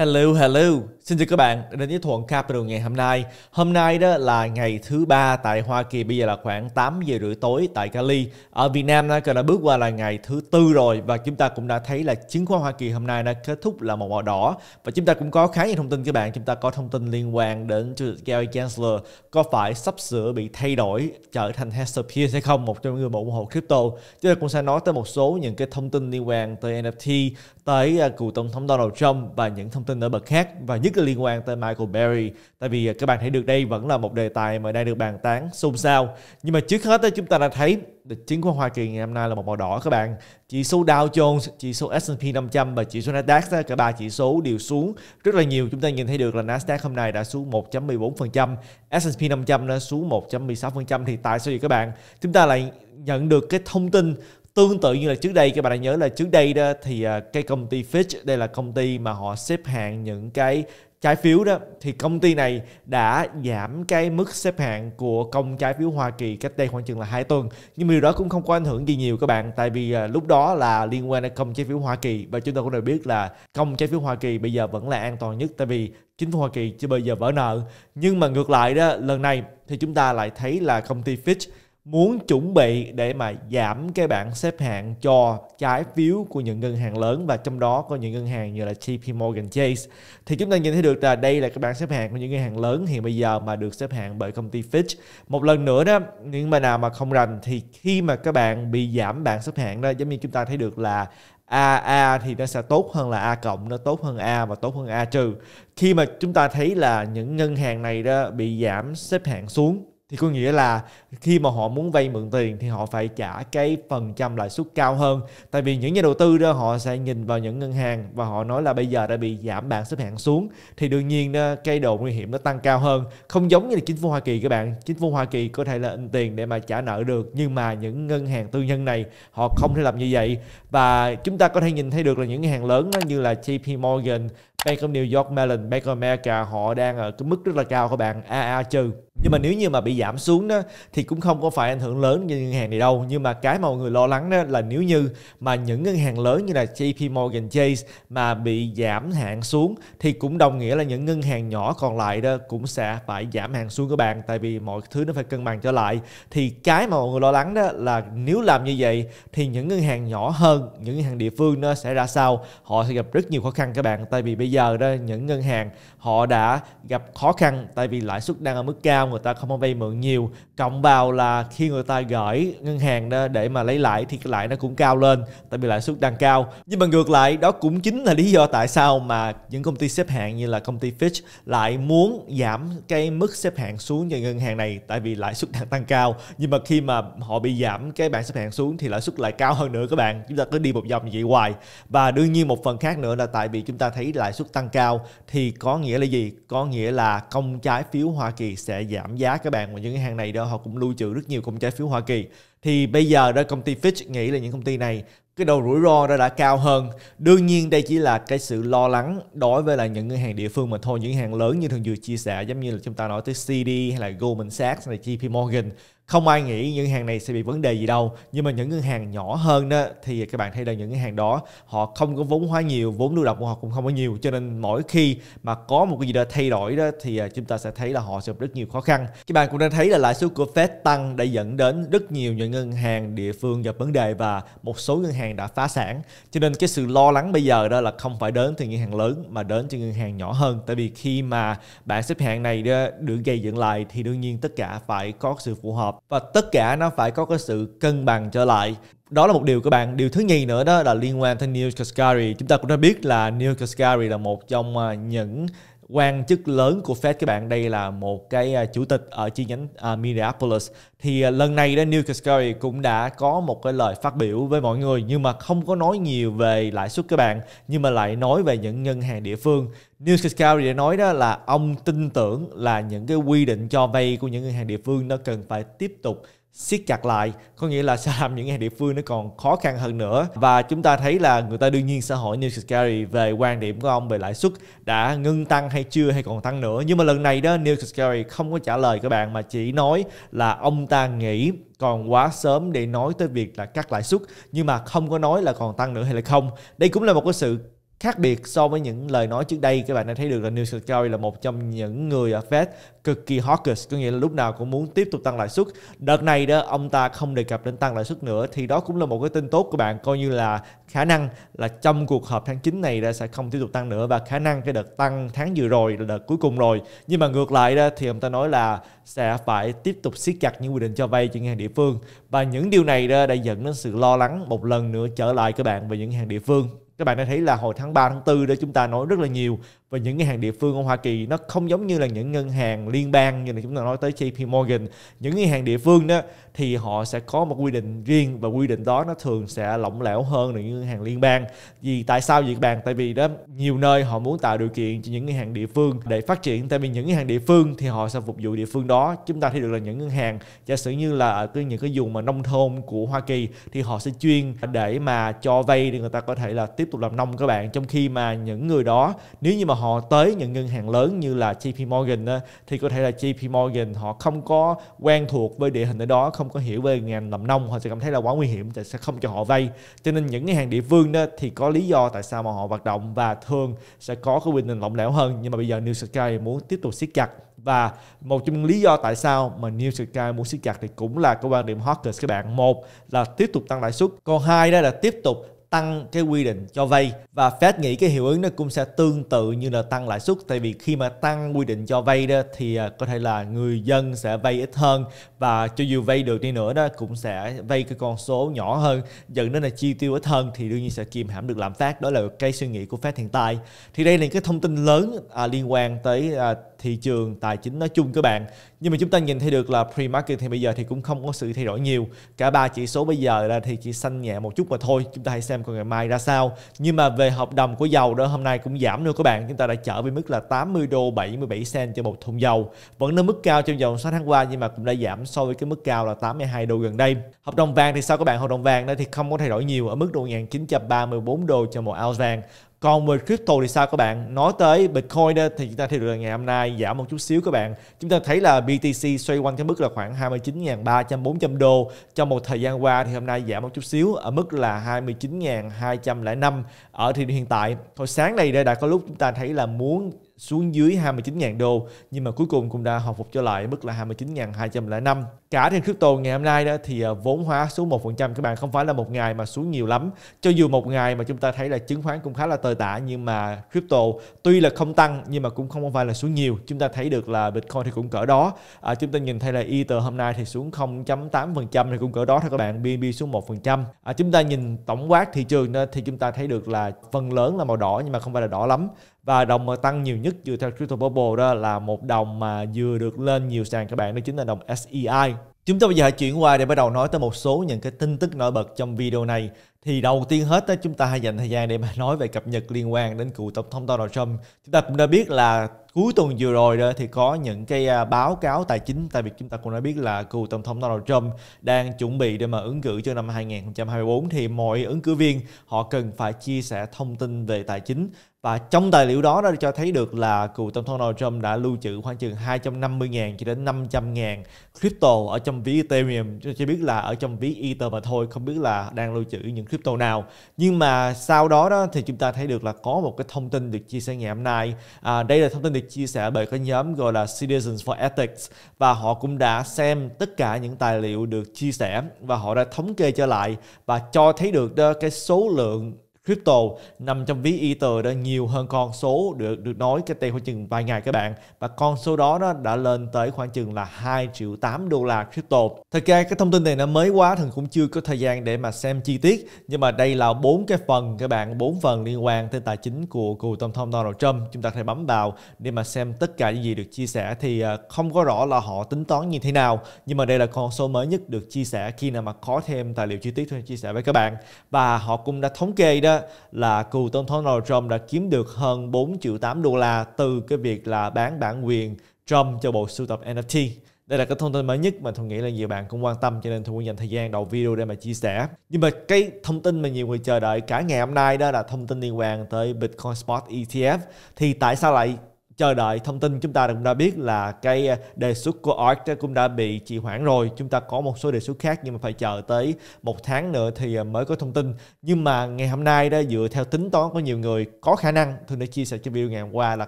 Hello, hello. Xin chào các bạn đã đến với Thuận Capital ngày hôm nay. Hôm nay đó là ngày thứ ba tại Hoa Kỳ, bây giờ là khoảng 8 giờ rưỡi tối tại Cali. Ở Việt Nam đã đã bước qua là ngày thứ tư rồi và chúng ta cũng đã thấy là chứng khoán Hoa Kỳ hôm nay đã kết thúc là màu đỏ và chúng ta cũng có khá nhiều thông tin các bạn. Chúng ta có thông tin liên quan đến Chủ tịch Gary Gensler có phải sắp sửa bị thay đổi trở thành Hester Pierce hay không, một trong những người ủng hộ crypto. Chúng ta cũng sẽ nói tới một số những cái thông tin liên quan tới NFT, tới à, cựu tổng thống Donald Trump và những thông tin nổi bật khác và nhất là có liên quan tới Michael Berry tại vì à, các bạn thấy được đây vẫn là một đề tài mà đang được bàn tán xôn xao nhưng mà trước hết chúng ta đã thấy chứng khoán Hoa Kỳ ngày hôm nay là một màu đỏ các bạn chỉ số Dow Jones chỉ số S&P 500 và chỉ số Nasdaq cả ba chỉ số đều xuống rất là nhiều chúng ta nhìn thấy được là Nasdaq hôm nay đã xuống 1.14% S&P 500 đã xuống 1.16% thì tại sao vậy các bạn chúng ta lại nhận được cái thông tin tương tự như là trước đây các bạn đã nhớ là trước đây đó thì à, cái công ty Fitch đây là công ty mà họ xếp hạng những cái trái phiếu đó thì công ty này đã giảm cái mức xếp hạng của công trái phiếu Hoa Kỳ cách đây khoảng chừng là hai tuần nhưng mà điều đó cũng không có ảnh hưởng gì nhiều các bạn tại vì à, lúc đó là liên quan đến công trái phiếu Hoa Kỳ và chúng ta cũng đều biết là công trái phiếu Hoa Kỳ bây giờ vẫn là an toàn nhất tại vì chính phủ Hoa Kỳ chưa bao giờ vỡ nợ nhưng mà ngược lại đó lần này thì chúng ta lại thấy là công ty Fitch muốn chuẩn bị để mà giảm cái bảng xếp hạng cho trái phiếu của những ngân hàng lớn và trong đó có những ngân hàng như là JP Morgan Chase thì chúng ta nhìn thấy được là đây là cái bảng xếp hạng của những ngân hàng lớn hiện bây giờ mà được xếp hạng bởi công ty Fitch một lần nữa đó nhưng mà nào mà không rành thì khi mà các bạn bị giảm bảng xếp hạng đó giống như chúng ta thấy được là AA thì nó sẽ tốt hơn là A cộng nó tốt hơn A và tốt hơn A trừ khi mà chúng ta thấy là những ngân hàng này đó bị giảm xếp hạng xuống thì có nghĩa là khi mà họ muốn vay mượn tiền thì họ phải trả cái phần trăm lãi suất cao hơn tại vì những nhà đầu tư đó họ sẽ nhìn vào những ngân hàng và họ nói là bây giờ đã bị giảm bảng xếp hạng xuống thì đương nhiên cái độ nguy hiểm nó tăng cao hơn không giống như là chính phủ Hoa Kỳ các bạn chính phủ Hoa Kỳ có thể là in tiền để mà trả nợ được nhưng mà những ngân hàng tư nhân này họ không thể làm như vậy và chúng ta có thể nhìn thấy được là những ngân hàng lớn như là JP Morgan Bank of New York Mellon Bank of America họ đang ở cái mức rất là cao các bạn AA trừ nhưng mà nếu như mà bị giảm xuống đó thì cũng không có phải ảnh hưởng lớn như ngân hàng này đâu nhưng mà cái mà mọi người lo lắng đó là nếu như mà những ngân hàng lớn như là JP Morgan Chase mà bị giảm hạn xuống thì cũng đồng nghĩa là những ngân hàng nhỏ còn lại đó cũng sẽ phải giảm hạn xuống các bạn tại vì mọi thứ nó phải cân bằng trở lại thì cái mà mọi người lo lắng đó là nếu làm như vậy thì những ngân hàng nhỏ hơn những ngân hàng địa phương nó sẽ ra sao họ sẽ gặp rất nhiều khó khăn các bạn tại vì bây giờ đó những ngân hàng họ đã gặp khó khăn tại vì lãi suất đang ở mức cao người ta không có vay mượn nhiều cộng vào là khi người ta gửi ngân hàng đó để mà lấy lãi thì cái lãi nó cũng cao lên tại vì lãi suất đang cao nhưng mà ngược lại đó cũng chính là lý do tại sao mà những công ty xếp hạng như là công ty Fitch lại muốn giảm cái mức xếp hạng xuống cho ngân hàng này tại vì lãi suất đang tăng cao nhưng mà khi mà họ bị giảm cái bảng xếp hạng xuống thì lãi suất lại cao hơn nữa các bạn chúng ta cứ đi một vòng như vậy hoài và đương nhiên một phần khác nữa là tại vì chúng ta thấy lãi suất tăng cao thì có nghĩa là gì có nghĩa là công trái phiếu Hoa Kỳ sẽ giảm giảm giá các bạn và những cái hàng này đó họ cũng lưu trữ rất nhiều công trái phiếu Hoa Kỳ thì bây giờ đó công ty Fitch nghĩ là những công ty này cái độ rủi ro đó đã cao hơn đương nhiên đây chỉ là cái sự lo lắng đối với là những ngân hàng địa phương mà thôi những hàng lớn như thường vừa chia sẻ giống như là chúng ta nói tới CD hay là Goldman Sachs hay là JP Morgan không ai nghĩ những hàng này sẽ bị vấn đề gì đâu nhưng mà những ngân hàng nhỏ hơn đó thì các bạn thấy là những ngân hàng đó họ không có vốn hóa nhiều vốn lưu động của họ cũng không có nhiều cho nên mỗi khi mà có một cái gì đó thay đổi đó thì à, chúng ta sẽ thấy là họ sẽ gặp rất nhiều khó khăn các bạn cũng đang thấy là lãi suất của Fed tăng đã dẫn đến rất nhiều những ngân hàng địa phương gặp vấn đề và một số ngân hàng đã phá sản cho nên cái sự lo lắng bây giờ đó là không phải đến từ ngân hàng lớn mà đến từ ngân hàng nhỏ hơn tại vì khi mà bạn xếp hạng này được gây dựng lại thì đương nhiên tất cả phải có sự phù hợp và tất cả nó phải có cái sự cân bằng trở lại đó là một điều các bạn điều thứ nhì nữa đó là liên quan tới Neil Kashkari chúng ta cũng đã biết là Neil Kashkari là một trong à, những quan chức lớn của Fed các bạn đây là một cái à, chủ tịch ở chi nhánh uh, Minneapolis thì uh, lần này đó Neil Kaskari cũng đã có một cái lời phát biểu với mọi người nhưng mà không có nói nhiều về lãi suất các bạn nhưng mà lại nói về những ngân hàng địa phương Neil Kaskari đã nói đó là ông tin tưởng là những cái quy định cho vay của những ngân hàng địa phương nó cần phải tiếp tục siết chặt lại có nghĩa là sẽ làm những ngành địa phương nó còn khó khăn hơn nữa và chúng ta thấy là người ta đương nhiên xã hội New Scary về quan điểm của ông về lãi suất đã ngưng tăng hay chưa hay còn tăng nữa nhưng mà lần này đó New Scary không có trả lời các bạn mà chỉ nói là ông ta nghĩ còn quá sớm để nói tới việc là cắt lãi suất nhưng mà không có nói là còn tăng nữa hay là không đây cũng là một cái sự khác biệt so với những lời nói trước đây các bạn đã thấy được là Neil Scott là một trong những người ở Fed cực kỳ hawkish có nghĩa là lúc nào cũng muốn tiếp tục tăng lãi suất đợt này đó ông ta không đề cập đến tăng lãi suất nữa thì đó cũng là một cái tin tốt của bạn coi như là khả năng là trong cuộc họp tháng 9 này ra sẽ không tiếp tục tăng nữa và khả năng cái đợt tăng tháng vừa rồi là đợt cuối cùng rồi nhưng mà ngược lại đó thì ông ta nói là sẽ phải tiếp tục siết chặt những quy định cho vay cho ngân hàng địa phương và những điều này đó đã dẫn đến sự lo lắng một lần nữa trở lại các bạn về những hàng địa phương các bạn đã thấy là hồi tháng 3 tháng 4 đó chúng ta nói rất là nhiều và những ngân hàng địa phương ở Hoa Kỳ nó không giống như là những ngân hàng liên bang như là chúng ta nói tới JP Morgan những ngân hàng địa phương đó thì họ sẽ có một quy định riêng và quy định đó nó thường sẽ lỏng lẻo hơn là những ngân hàng liên bang vì tại sao vậy các bạn? tại vì đó nhiều nơi họ muốn tạo điều kiện cho những ngân hàng địa phương để phát triển tại vì những ngân hàng địa phương thì họ sẽ phục vụ địa phương đó chúng ta thấy được là những ngân hàng giả sử như là ở cái những cái vùng mà nông thôn của Hoa Kỳ thì họ sẽ chuyên để mà cho vay để người ta có thể là tiếp tục làm nông các bạn trong khi mà những người đó nếu như mà họ tới những ngân hàng lớn như là JP Morgan á, thì có thể là JP Morgan họ không có quen thuộc với địa hình ở đó không có hiểu về ngành làm nông họ sẽ cảm thấy là quá nguy hiểm thì sẽ không cho họ vay cho nên những ngân hàng địa phương đó thì có lý do tại sao mà họ hoạt động và thường sẽ có cái quy định lỏng lẻo hơn nhưng mà bây giờ New Sky muốn tiếp tục siết chặt và một trong những lý do tại sao mà New Sky muốn siết chặt thì cũng là cái quan điểm Hawkins các bạn một là tiếp tục tăng lãi suất còn hai đó là tiếp tục tăng cái quy định cho vay và Fed nghĩ cái hiệu ứng nó cũng sẽ tương tự như là tăng lãi suất tại vì khi mà tăng quy định cho vay đó thì à, có thể là người dân sẽ vay ít hơn và cho dù vay được đi nữa đó cũng sẽ vay cái con số nhỏ hơn dẫn đến là chi tiêu ít hơn thì đương nhiên sẽ kiềm hãm được lạm phát đó là cái suy nghĩ của Fed hiện tại thì đây là những cái thông tin lớn à, liên quan tới à, thị trường tài chính nói chung các bạn nhưng mà chúng ta nhìn thấy được là pre-market thì bây giờ thì cũng không có sự thay đổi nhiều cả ba chỉ số bây giờ là thì chỉ xanh nhẹ một chút mà thôi chúng ta hãy xem còn ngày mai ra sao nhưng mà về hợp đồng của dầu đó hôm nay cũng giảm nữa các bạn chúng ta đã trở về mức là 80 đô 77 cent cho một thùng dầu vẫn ở mức cao trong vòng 6 tháng qua nhưng mà cũng đã giảm so với cái mức cao là 82 đô gần đây hợp đồng vàng thì sao các bạn hợp đồng vàng đó thì không có thay đổi nhiều ở mức độ 1934 đô cho một ounce vàng còn về crypto thì sao các bạn nói tới bitcoin đó, thì chúng ta thấy được là ngày hôm nay giảm một chút xíu các bạn chúng ta thấy là BTC xoay quanh cái mức là khoảng 29.300 400 đô trong một thời gian qua thì hôm nay giảm một chút xíu ở mức là 29.205 ở thời điểm hiện tại hồi sáng này đã có lúc chúng ta thấy là muốn xuống dưới 29.000 đô nhưng mà cuối cùng cũng đã hồi phục trở lại mức là 29.205. Cả trên crypto ngày hôm nay đó thì à, vốn hóa xuống 1% các bạn không phải là một ngày mà xuống nhiều lắm. Cho dù một ngày mà chúng ta thấy là chứng khoán cũng khá là tồi tả nhưng mà crypto tuy là không tăng nhưng mà cũng không phải là xuống nhiều. Chúng ta thấy được là Bitcoin thì cũng cỡ đó. À, chúng ta nhìn thấy là Ether hôm nay thì xuống 0.8% thì cũng cỡ đó thôi các bạn. BNB xuống 1%. À, chúng ta nhìn tổng quát thị trường đó thì chúng ta thấy được là phần lớn là màu đỏ nhưng mà không phải là đỏ lắm và đồng mà tăng nhiều nhất dựa theo Crypto Bubble đó là một đồng mà vừa được lên nhiều sàn các bạn đó chính là đồng SEI Chúng ta bây giờ hãy chuyển qua để bắt đầu nói tới một số những cái tin tức nổi bật trong video này. Thì đầu tiên hết đó, chúng ta hãy dành thời gian để mà nói về cập nhật liên quan đến cựu tổng thống Donald Trump. Chúng ta cũng đã biết là cuối tuần vừa rồi đó thì có những cái à, báo cáo tài chính tại vì chúng ta cũng đã biết là cựu tổng thống Donald Trump đang chuẩn bị để mà ứng cử cho năm 2024 thì mọi ứng cử viên họ cần phải chia sẻ thông tin về tài chính và trong tài liệu đó đã cho thấy được là cựu tổng thống Donald Trump đã lưu trữ khoảng chừng 250.000 cho đến 500.000 crypto ở trong ví Ethereum. Chúng chỉ biết là ở trong ví Ether mà thôi, không biết là đang lưu trữ những crypto nào. Nhưng mà sau đó đó thì chúng ta thấy được là có một cái thông tin được chia sẻ ngày hôm nay. À, đây là thông tin được được chia sẻ bởi cái nhóm gọi là Citizens for Ethics và họ cũng đã xem tất cả những tài liệu được chia sẻ và họ đã thống kê trở lại và cho thấy được cái số lượng crypto nằm trong ví Ether đã nhiều hơn con số được được nói cách đây khoảng chừng vài ngày các bạn và con số đó nó đã lên tới khoảng chừng là 2 triệu 8 đô la crypto. Thật ra cái thông tin này nó mới quá Thần cũng chưa có thời gian để mà xem chi tiết nhưng mà đây là bốn cái phần các bạn bốn phần liên quan tới tài chính của cựu tổng thống Donald Trump chúng ta có thể bấm vào để mà xem tất cả những gì được chia sẻ thì à, không có rõ là họ tính toán như thế nào nhưng mà đây là con số mới nhất được chia sẻ khi nào mà có thêm tài liệu chi tiết tôi chia sẻ với các bạn và họ cũng đã thống kê đó là cựu tổng thống Donald Trump đã kiếm được hơn 4 triệu 8 đô la từ cái việc là bán bản quyền Trump cho bộ sưu tập NFT. Đây là cái thông tin mới nhất mà tôi nghĩ là nhiều bạn cũng quan tâm cho nên Thuận dành thời gian đầu video để mà chia sẻ. Nhưng mà cái thông tin mà nhiều người chờ đợi cả ngày hôm nay đó là thông tin liên quan tới Bitcoin Spot ETF. Thì tại sao lại chờ đợi thông tin chúng ta cũng đã biết là cái ờ, đề xuất của ARC cũng đã bị trì hoãn rồi chúng ta có một số đề xuất khác nhưng mà phải chờ tới một tháng nữa thì ờ, mới có thông tin nhưng mà ngày hôm nay đó dựa theo tính toán của nhiều người có khả năng tôi đã chia sẻ cho video ngày hôm qua là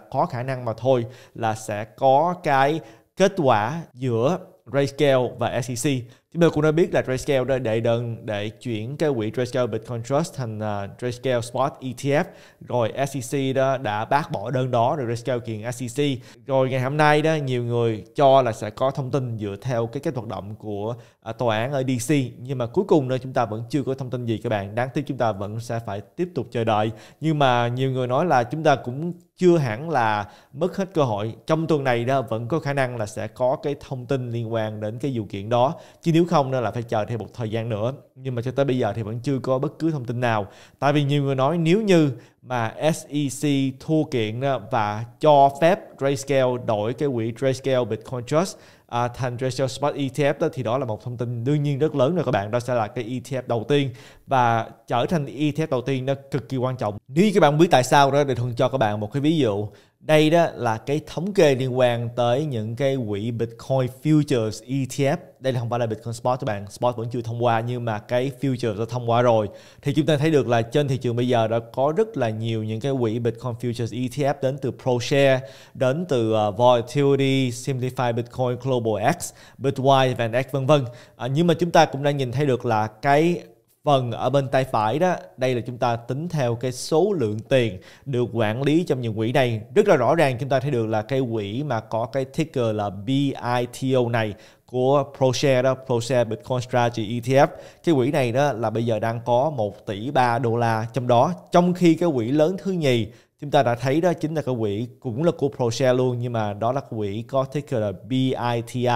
có khả năng mà thôi là sẽ có cái kết quả giữa Grayscale và SEC Chúng tôi cũng đã biết là Grayscale đã đệ đơn để chuyển cái quỹ Grayscale Bitcoin Trust thành uh, Grayscale Spot ETF. Rồi SEC đó đã bác bỏ đơn đó, rồi Grayscale kiện SEC. Rồi ngày hôm nay đó nhiều người cho là sẽ có thông tin dựa theo cái cách hoạt động của uh, tòa án ở DC. Nhưng mà cuối cùng nữa chúng ta vẫn chưa có thông tin gì các bạn. Đáng tiếc chúng ta vẫn sẽ phải tiếp tục chờ đợi. Nhưng mà nhiều người nói là chúng ta cũng chưa hẳn là mất hết cơ hội trong tuần này đó vẫn có khả năng là sẽ có cái thông tin liên quan đến cái vụ kiện đó chứ nếu không nên là phải chờ thêm một thời gian nữa nhưng mà cho tới bây giờ thì vẫn chưa có bất cứ thông tin nào tại vì nhiều người nói nếu như mà SEC thua kiện và cho phép Grayscale đổi cái quỹ Grayscale Bitcoin Trust à, thành Treasure Spot ETF đó thì đó là một thông tin đương nhiên rất lớn rồi các bạn đó sẽ là cái ETF đầu tiên và trở thành ETF đầu tiên nó cực kỳ quan trọng nếu các bạn biết tại sao đó thì thường cho các bạn một cái ví dụ đây đó là cái thống kê liên quan tới những cái quỹ Bitcoin Futures ETF đây là không phải là Bitcoin Spot các bạn Spot vẫn chưa thông qua nhưng mà cái Futures đã thông qua rồi thì chúng ta thấy được là trên thị trường bây giờ đã có rất là nhiều những cái quỹ Bitcoin Futures ETF đến từ ProShare đến từ uh, Volatility Simplify Bitcoin Global X Bitwise VanEck vân vân à, nhưng mà chúng ta cũng đang nhìn thấy được là cái Phần vâng, ở bên tay phải đó, đây là chúng ta tính theo cái số lượng tiền được quản lý trong những quỹ này. Rất là rõ ràng chúng ta thấy được là cái quỹ mà có cái ticker là BITO này của ProShare đó, ProShare Bitcoin Strategy ETF. Cái quỹ này đó là bây giờ đang có 1 tỷ 3 đô la trong đó. Trong khi cái quỹ lớn thứ nhì chúng ta đã thấy đó chính là cái quỹ cũng là của ProShare luôn nhưng mà đó là quỹ có ticker là BITI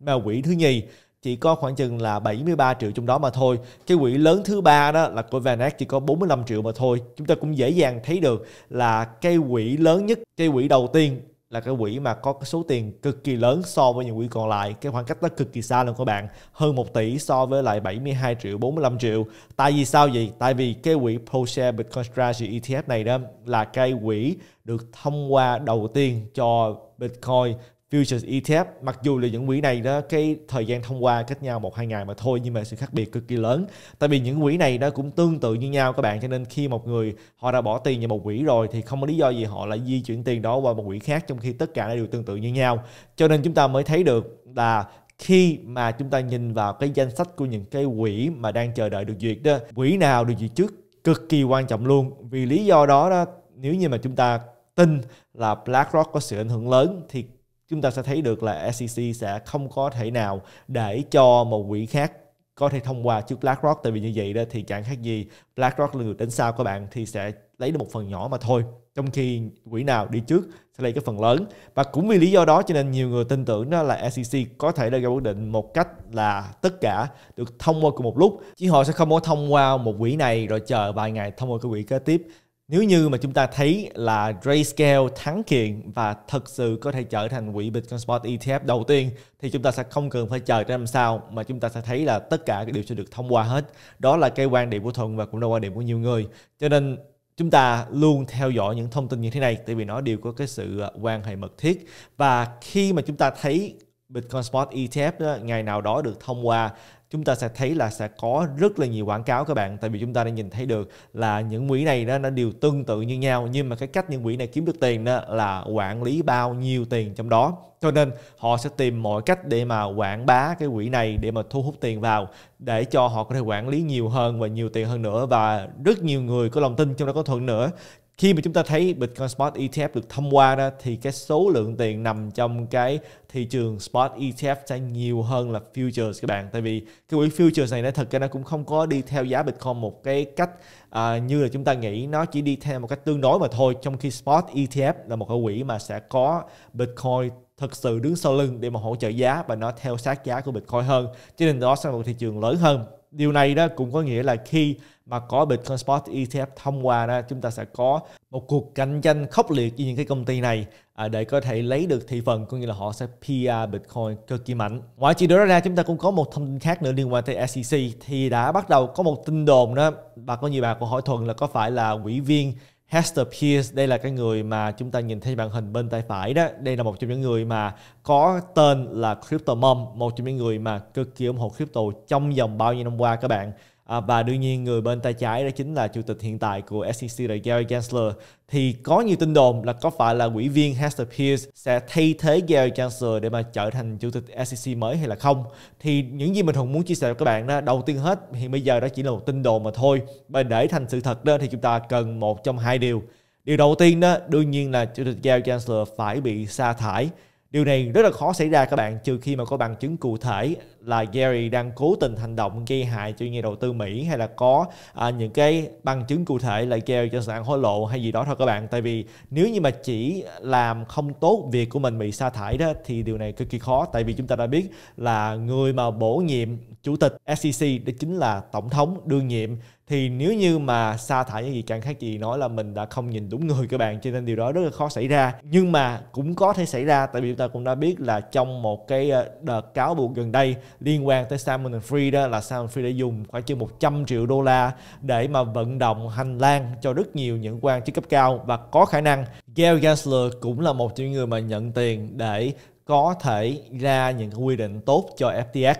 mà quỹ thứ nhì chỉ có khoảng chừng là 73 triệu trong đó mà thôi. Cái quỹ lớn thứ ba đó là của Vanex chỉ có 45 triệu mà thôi. Chúng ta cũng dễ dàng thấy được là cái quỹ lớn nhất, cái quỹ đầu tiên là cái quỹ mà có cái số tiền cực kỳ lớn so với những quỹ còn lại cái khoảng cách nó cực kỳ xa luôn các bạn hơn 1 tỷ so với lại 72 triệu 45 triệu tại vì sao vậy tại vì cái quỹ ProShare Bitcoin Strategy ETF này đó là cái quỹ được thông qua đầu tiên cho Bitcoin Futures ETF mặc dù là những quỹ này đó cái thời gian thông qua cách nhau một hai ngày mà thôi nhưng mà sự khác biệt cực kỳ lớn tại vì những quỹ này đó cũng tương tự như nhau các bạn cho nên khi một người họ đã bỏ tiền vào một quỹ rồi thì không có lý do gì họ lại di chuyển tiền đó qua một quỹ khác trong khi tất cả đều tương tự như nhau cho nên chúng ta mới thấy được là khi mà chúng ta nhìn vào cái danh sách của những cái quỹ mà đang chờ đợi được duyệt đó quỹ nào được duyệt trước cực kỳ quan trọng luôn vì lý do đó đó nếu như mà chúng ta tin là BlackRock có sự ảnh hưởng lớn thì chúng ta sẽ thấy được là SEC sẽ không có thể nào để cho một quỹ khác có thể thông qua trước BlackRock tại vì như vậy đó thì chẳng khác gì BlackRock là người đến sau các bạn thì sẽ lấy được một phần nhỏ mà thôi trong khi quỹ nào đi trước sẽ lấy cái phần lớn và cũng vì lý do đó cho nên nhiều người tin tưởng đó là SEC có thể đưa ra quyết định một cách là tất cả được thông qua cùng một lúc chứ họ sẽ không có thông qua một quỹ này rồi chờ vài ngày thông qua cái quỹ kế tiếp nếu như mà chúng ta thấy là Grayscale thắng kiện và thật sự có thể trở thành quỹ Bitcoin Spot ETF đầu tiên thì chúng ta sẽ không cần phải chờ tới năm sau mà chúng ta sẽ thấy là tất cả các điều sẽ được thông qua hết. Đó là cái quan điểm của Thuận và cũng là quan điểm của nhiều người. Cho nên chúng ta luôn theo dõi những thông tin như thế này tại vì nó đều có cái sự à, quan hệ mật thiết và khi mà chúng ta thấy Bitcoin Spot ETF đó, ngày nào đó được thông qua chúng ta sẽ thấy là sẽ có rất là nhiều quảng cáo các bạn tại vì chúng ta đang nhìn thấy được là những quỹ này đó nó đều tương tự như nhau nhưng mà cái cách những quỹ này kiếm được tiền đó là quản lý bao nhiêu tiền trong đó cho nên họ sẽ tìm mọi cách để mà quảng bá cái quỹ này để mà thu hút tiền vào để cho họ có thể quản lý nhiều hơn và nhiều tiền hơn nữa và rất nhiều người có lòng tin trong đó có thuận nữa khi mà chúng ta thấy Bitcoin Spot ETF được thông qua đó thì cái số lượng tiền nằm trong cái thị trường Spot ETF sẽ nhiều hơn là Futures các bạn tại vì cái quỹ Futures này nó thật ra nó cũng không có đi theo giá Bitcoin một cái cách à, như là chúng ta nghĩ nó chỉ đi theo một cách tương đối mà thôi trong khi Spot ETF là một cái quỹ mà sẽ có Bitcoin thực sự đứng sau lưng để mà hỗ trợ giá và nó theo sát giá của Bitcoin hơn cho nên đó sẽ là một thị trường lớn hơn điều này đó cũng có nghĩa là khi mà có Bitcoin Spot ETF thông qua đó chúng ta sẽ có một cuộc cạnh tranh khốc liệt với những cái công ty này à, để có thể lấy được thị phần cũng như là họ sẽ PR Bitcoin cực kỳ mạnh. Ngoài chuyện đó ra chúng ta cũng có một thông tin khác nữa liên quan tới SEC thì đã bắt đầu có một tin đồn đó và có nhiều bạn cũng hỏi thuần là có phải là quỹ viên Hester Pierce đây là cái người mà chúng ta nhìn thấy màn hình bên tay phải đó đây là một trong những người mà có tên là Crypto Mom một trong những người mà cực kỳ ủng hộ crypto trong vòng bao nhiêu năm qua các bạn à, và đương nhiên người bên tay trái đó chính là chủ tịch hiện tại của SEC là Gary Gensler thì có nhiều tin đồn là có phải là quỹ viên Hester Pierce sẽ thay thế Gary Gensler để mà trở thành chủ tịch SEC mới hay là không thì những gì mình Hùng muốn chia sẻ với các bạn đó đầu tiên hết thì bây giờ đó chỉ là một tin đồn mà thôi và để thành sự thật đó thì chúng ta cần một trong hai điều điều đầu tiên đó đương nhiên là chủ tịch Gary Gensler phải bị sa thải Điều này rất là khó xảy ra các bạn trừ khi mà có bằng chứng cụ thể là Gary đang cố tình hành động gây hại cho nhà đầu tư Mỹ hay là có à, những cái bằng chứng cụ thể là Gary cho sản hối lộ hay gì đó thôi các bạn tại vì nếu như mà chỉ làm không tốt việc của mình bị sa thải đó thì điều này cực kỳ khó tại vì chúng ta đã biết là người mà bổ nhiệm chủ tịch SEC đó chính là tổng thống đương nhiệm thì nếu như mà sa thải những gì chẳng khác gì nói là mình đã không nhìn đúng người các bạn cho nên điều đó rất là khó xảy ra nhưng mà cũng có thể xảy ra tại vì chúng ta cũng đã biết là trong một cái ờ, đợt cáo buộc gần đây liên quan tới Salmon and Free đó là Salmon Free đã dùng khoảng chừng 100 triệu đô la để mà vận động hành lang cho rất nhiều những quan chức cấp cao và có khả năng Gary Gensler cũng là một trong những người mà nhận tiền để có thể ra những quy định tốt cho FTX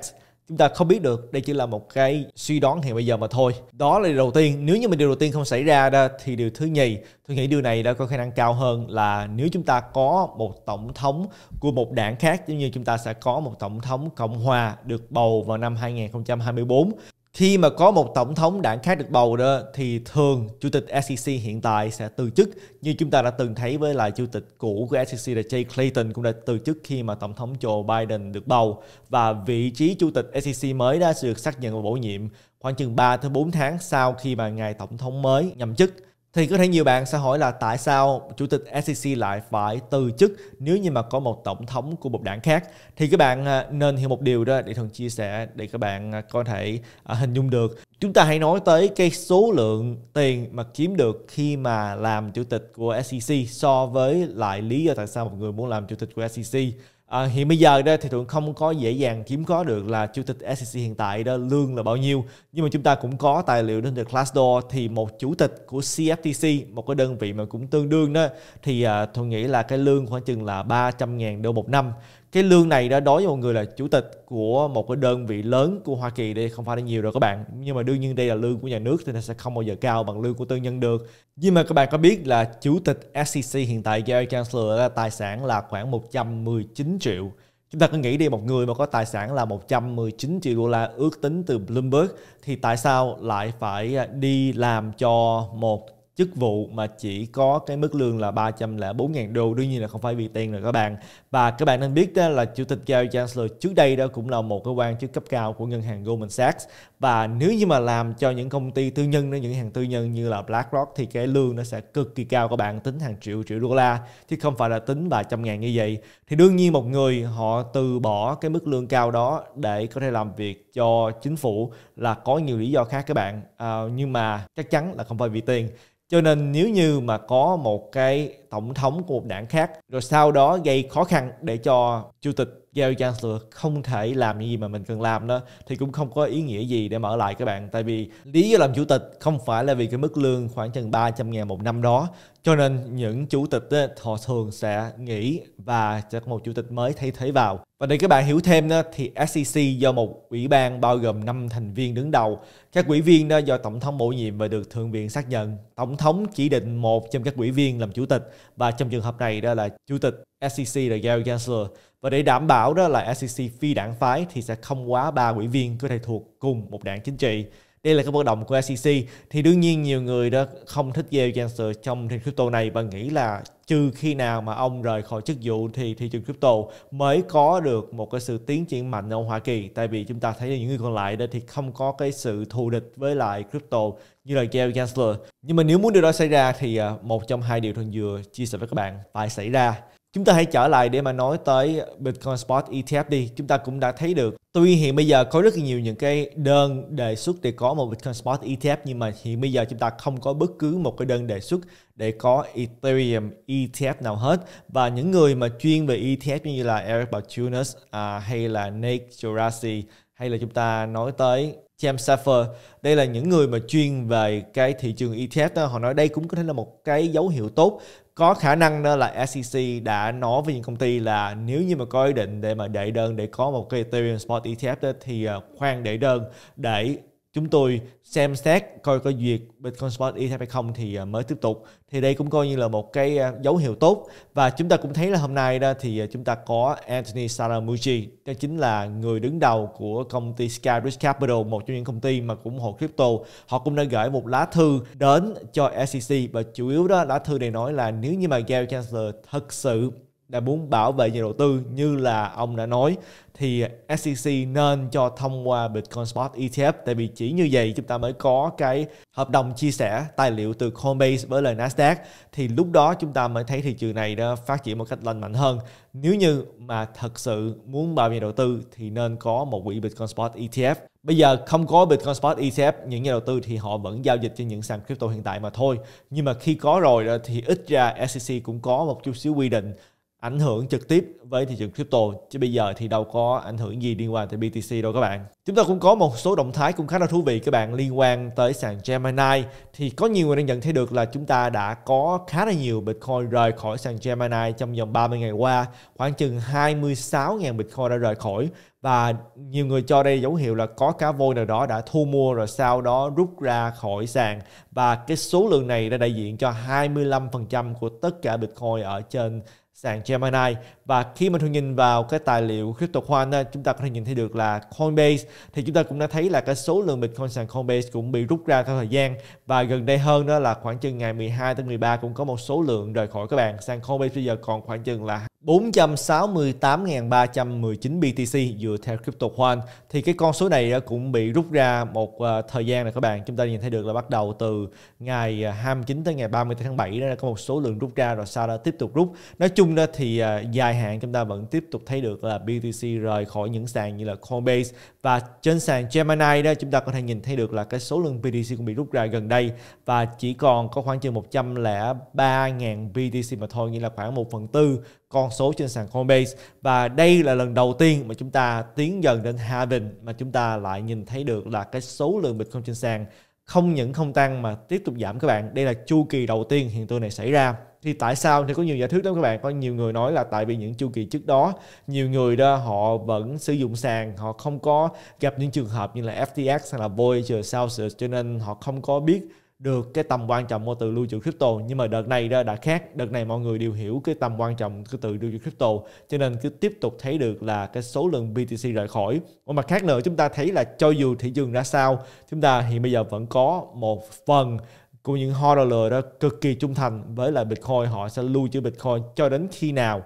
chúng ta không biết được đây chỉ là một cái suy đoán hiện bây giờ mà thôi đó là điều đầu tiên nếu như mà điều đầu tiên không xảy ra đó thì điều thứ nhì tôi nghĩ điều này đã có khả năng cao hơn là nếu chúng ta có một tổng thống của một đảng khác giống như chúng ta sẽ có một tổng thống cộng hòa được bầu vào năm 2024 khi mà có một tổng thống đảng khác được bầu đó thì thường chủ tịch SEC hiện tại sẽ từ chức như chúng ta đã từng thấy với lại chủ tịch cũ của SEC là Jay Clayton cũng đã từ chức khi mà tổng thống Joe Biden được bầu và vị trí chủ tịch SEC mới đã được xác nhận và bổ nhiệm khoảng chừng 3 tới 4 tháng sau khi mà ngài tổng thống mới nhậm chức thì có thể nhiều bạn sẽ hỏi là tại sao chủ tịch SEC lại phải từ chức nếu như mà có một tổng thống của một đảng khác thì các bạn à, nên hiểu một điều đó để thường chia sẻ để các bạn à, có thể à, hình dung được chúng ta hãy nói tới cái số lượng tiền mà kiếm được khi mà làm chủ tịch của SEC so với lại lý do tại sao một người muốn làm chủ tịch của SEC À, hiện bây giờ đó thì thường không có dễ dàng kiếm có được là chủ tịch SEC hiện tại đó lương là bao nhiêu nhưng mà chúng ta cũng có tài liệu đến từ Glassdoor thì một chủ tịch của CFTC một cái đơn vị mà cũng tương đương đó thì à, tôi nghĩ là cái lương khoảng chừng là 300 ngàn đô một năm cái lương này đó đối với một người là chủ tịch của một cái đơn vị lớn của Hoa Kỳ đây không phải là nhiều rồi các bạn nhưng mà đương nhiên đây là lương của nhà nước thì nó sẽ không bao giờ cao bằng lương của tư nhân được nhưng mà các bạn có biết là chủ tịch SEC hiện tại Gary Gensler là tài sản là khoảng 119 triệu Chúng ta cứ nghĩ đi một người mà có tài sản là 119 triệu đô la ước tính từ Bloomberg thì tại sao lại phải à, đi làm cho một chức vụ mà chỉ có cái mức lương là 304.000 đô đương nhiên là không phải vì tiền rồi các bạn và các bạn nên biết đó là chủ tịch Gary Chancellor trước đây đó cũng là một cái quan chức cấp cao của ngân hàng Goldman Sachs và nếu như mà làm cho những công ty tư nhân những hàng tư nhân như là BlackRock thì cái lương nó sẽ cực kỳ cao các bạn tính hàng triệu triệu đô la chứ không phải là tính vài trăm ngàn như vậy thì đương nhiên một người họ từ bỏ cái mức lương cao đó để có thể làm việc cho chính phủ là có nhiều lý do khác các bạn à, nhưng mà chắc chắn là không phải vì tiền cho nên nếu như mà có một cái tổng thống của một đảng khác rồi sau đó gây khó khăn để cho chủ tịch Gary Gensler không thể làm những gì mà mình cần làm đó thì cũng không có ý nghĩa gì để mở lại các bạn tại vì lý do làm chủ tịch không phải là vì cái mức lương khoảng chừng 300 ngàn một năm đó cho nên những chủ tịch ấy, họ thường sẽ nghỉ và sẽ có một chủ tịch mới thay thế vào và để các bạn hiểu thêm đó, thì SEC do một ủy ban bao gồm 5 thành viên đứng đầu. Các ủy viên đó do Tổng thống bổ nhiệm và được Thượng viện xác nhận. Tổng thống chỉ định một trong các ủy viên làm chủ tịch và trong trường hợp này đó là chủ tịch SEC là Gary Gensler. Và để đảm bảo đó là SEC phi đảng phái thì sẽ không quá ba ủy viên có thể thuộc cùng một đảng chính trị đây là cái bất động của SEC thì đương nhiên nhiều người đó không thích Yale Chancellor trong thị crypto này và nghĩ là trừ khi nào mà ông rời khỏi chức vụ thì thị trường crypto mới có được một cái sự tiến triển mạnh ở Hoa Kỳ tại vì chúng ta thấy là những người còn lại đó thì không có cái sự thù địch với lại crypto như là Gary Chancellor nhưng mà nếu muốn điều đó xảy ra thì à, một trong hai điều thuần vừa chia sẻ với các bạn phải xảy ra Chúng ta hãy trở lại để mà nói tới Bitcoin Spot ETF đi. Chúng ta cũng đã thấy được. Tuy hiện bây giờ có rất nhiều những cái đơn đề xuất để có một Bitcoin Spot ETF nhưng mà hiện bây giờ chúng ta không có bất cứ một cái đơn đề xuất để có Ethereum ETF nào hết. Và những người mà chuyên về ETF như là Eric Balchunas à, hay là nick Jorasi hay là chúng ta nói tới James Saffer. Đây là những người mà chuyên về cái thị trường ETF đó. Họ nói đây cũng có thể là một cái dấu hiệu tốt có khả năng đó là SEC đã nói với những công ty là nếu như mà có ý định để mà đệ đơn để có một cái Ethereum Spot ETF đó, thì ờ, khoan đệ đơn để chúng tôi xem xét coi có duyệt Bitcoin Spot ETF hay không thì à, mới tiếp tục. Thì đây cũng coi như là một cái à, dấu hiệu tốt và chúng ta cũng thấy là hôm nay đó thì à, chúng ta có Anthony Saramucci đó chính là người đứng đầu của công ty Skybridge Capital, một trong những công ty mà cũng hộ crypto. Họ cũng đã gửi một lá thư đến cho SEC và chủ yếu đó lá thư này nói là nếu như mà Gary Chancellor thật sự đã muốn bảo vệ nhà đầu tư như là ông đã nói thì SEC nên cho thông qua Bitcoin Spot ETF tại vì chỉ như vậy chúng ta mới có cái hợp đồng chia sẻ tài liệu từ Coinbase với lại Nasdaq thì lúc đó chúng ta mới thấy thị trường này đã phát triển một cách lành mạnh hơn nếu như mà thật sự muốn bảo vệ nhà đầu tư thì nên có một quỹ Bitcoin Spot ETF Bây giờ không có Bitcoin Spot ETF, những nhà đầu tư thì họ vẫn giao dịch trên những sàn crypto hiện tại mà thôi. Nhưng mà khi có rồi thì ít ra SEC cũng có một chút xíu quy định ảnh hưởng trực tiếp với thị trường crypto chứ bây giờ thì đâu có ảnh hưởng gì liên quan tới BTC đâu các bạn. Chúng ta cũng có một số động thái cũng khá là thú vị các bạn liên quan tới sàn Gemini thì có nhiều người đang nhận thấy được là chúng ta đã có khá là nhiều Bitcoin rời khỏi sàn Gemini trong vòng 30 ngày qua, khoảng chừng 26.000 Bitcoin đã rời khỏi và nhiều người cho đây dấu hiệu là có cá voi nào đó đã thu mua rồi sau đó rút ra khỏi sàn và cái số lượng này đã đại diện cho 25% của tất cả Bitcoin ở trên sàn Gemini và khi mình thường nhìn vào cái tài liệu crypto khoan chúng ta có thể nhìn thấy được là Coinbase thì chúng ta cũng đã thấy là cái số lượng Bitcoin sàn Coinbase cũng bị rút ra theo thời gian và gần đây hơn đó là khoảng chừng ngày 12 tới 13 cũng có một số lượng rời khỏi các bạn sàn Coinbase bây giờ còn khoảng chừng là 468.319 BTC dựa theo crypto coin thì cái con số này cũng bị rút ra một ờ, thời gian này các bạn chúng ta nhìn thấy được là bắt đầu từ ngày 29 ờ, tới ngày 30 tháng 7 đó là có một số lượng rút ra rồi sau đó tiếp tục rút nói chung chung đó thì uh, dài hạn chúng ta vẫn tiếp tục thấy được là BTC rời khỏi những sàn như là Coinbase và trên sàn Gemini đó chúng ta có thể nhìn thấy được là cái số lượng BTC cũng bị rút ra gần đây và chỉ còn có khoảng chừng 103.000 BTC mà thôi nghĩa là khoảng 1 phần tư con số trên sàn Coinbase và đây là lần đầu tiên mà chúng ta tiến dần đến halving mà chúng ta lại nhìn thấy được là cái số lượng Bitcoin trên sàn không những không tăng mà tiếp tục giảm các bạn đây là chu kỳ đầu tiên hiện tượng này xảy ra thì tại sao thì có nhiều giả thuyết lắm các bạn có nhiều người nói là tại vì những chu kỳ trước đó nhiều người đó họ vẫn sử dụng sàn họ không có gặp những trường hợp như là FTX hay là Voyager South cho nên họ không có biết được cái tầm quan trọng của từ lưu trữ crypto nhưng mà đợt này đã, đã khác đợt này mọi người đều hiểu cái tầm quan trọng của từ lưu trữ crypto cho nên cứ tiếp tục thấy được là cái số lượng BTC rời khỏi một mặt khác nữa chúng ta thấy là cho dù thị trường ra sao chúng ta hiện bây giờ vẫn có một phần của những hodler đó cực kỳ trung thành với lại Bitcoin họ sẽ lưu trữ Bitcoin cho đến khi nào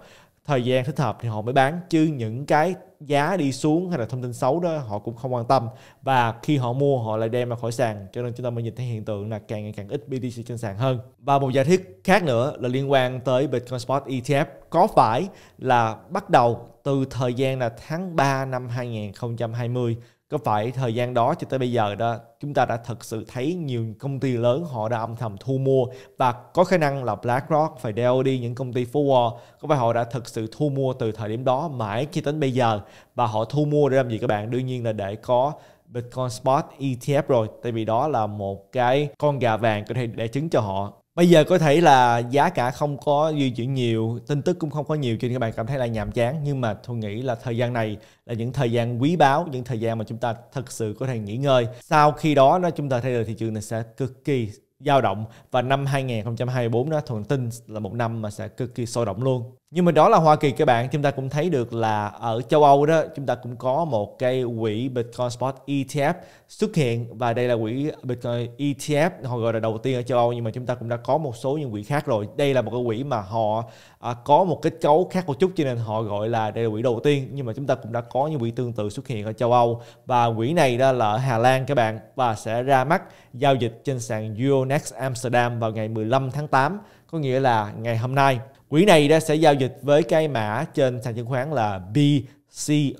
thời gian thích hợp thì họ mới bán chứ những cái giá đi xuống hay là thông tin xấu đó họ cũng không quan tâm và khi họ mua họ lại đem ra khỏi sàn cho nên chúng ta mới nhìn thấy hiện tượng là càng ngày càng ít BTC trên sàn hơn và một giả thuyết khác nữa là liên quan tới Bitcoin Spot ETF có phải là bắt đầu từ thời gian là tháng 3 năm 2020 có phải thời gian đó cho tới bây giờ đó chúng ta đã thực sự thấy nhiều công ty lớn họ đã âm thầm thu mua và có khả năng là BlackRock, phải đeo đi những công ty forward có phải họ đã thực sự thu mua từ thời điểm đó mãi cho đến bây giờ và họ thu mua để làm gì các bạn? Đương nhiên là để có Bitcoin Spot ETF rồi tại vì đó là một cái con gà vàng có thể để chứng cho họ bây giờ có thể là giá cả không có di chuyển nhiều tin tức cũng không có nhiều cho nên các bạn cảm thấy là nhàm chán nhưng mà tôi nghĩ là thời gian này là những thời gian quý báu những thời gian mà chúng ta thật sự có thể nghỉ ngơi sau khi đó nó chúng ta thấy là thị trường này sẽ cực kỳ dao động và năm 2024 nó thuần tin là một năm mà sẽ cực kỳ sôi động luôn nhưng mà đó là Hoa Kỳ các bạn chúng ta cũng thấy được là ở châu Âu đó chúng ta cũng có một cái quỹ Bitcoin Spot ETF xuất hiện và đây là quỹ Bitcoin ETF họ gọi là đầu tiên ở châu Âu nhưng mà chúng ta cũng đã có một số những quỹ khác rồi đây là một cái quỹ mà họ à, có một kết cấu khác một chút cho nên họ gọi là đây là quỹ đầu tiên nhưng mà chúng ta cũng đã có những quỹ tương tự xuất hiện ở châu Âu và quỹ này đó là ở Hà Lan các bạn và sẽ ra mắt giao dịch trên sàn Euronext Amsterdam vào ngày 15 tháng 8 có nghĩa là ngày hôm nay Quỹ này đã sẽ giao dịch với cái mã trên sàn chứng khoán là BCOIN,